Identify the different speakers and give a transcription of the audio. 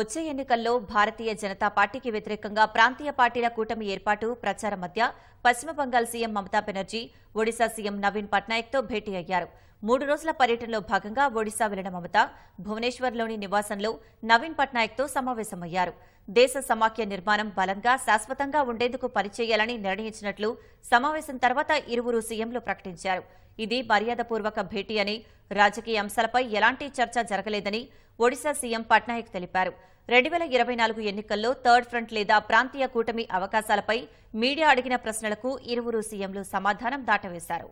Speaker 1: వచ్చే ఎన్నికల్లో భారతీయ జనతా పార్టీకి వ్యతిరేకంగా ప్రాంతీయ పార్టీల కూటమి ఏర్పాటు ప్రచారం మధ్య పశ్చిమ బెంగాల్ సీఎం మమతా బెనర్జీ ఒడిశా సీఎం నవీన్ పట్నాయక్తో భేటీ అయ్యారు మూడు రోజుల పర్యటనలో భాగంగా ఒడిశా వెళ్లిన మమత భువనేశ్వర్లోని నివాసంలో నవీన్ పట్నాయక్తో సమావేశమయ్యారు దేశ సమాఖ్య నిర్మాణం బలంగా శాశ్వతంగా ఉండేందుకు పనిచేయాలని నిర్ణయించినట్లు సమావేశం తర్వాత ఇరువురు సీఎంలు ప్రకటించారు ఇది మర్యాదపూర్వక భేటీ అని రాజకీయ అంశాలపై ఎలాంటి చర్చ జరగలేదని ఒడిశా సీఎం పట్నాయక్ తెలిపారు రెండు పేల ఇరవై నాలుగు ఎన్నికల్లో థర్డ్ ఫ్రంట్ లేదా ప్రాంతీయ కూటమి అవకాశాలపై మీడియా అడిగిన ప్రశ్నలకు ఇరువురు సీఎంలు సమాధానం దాటవేశారు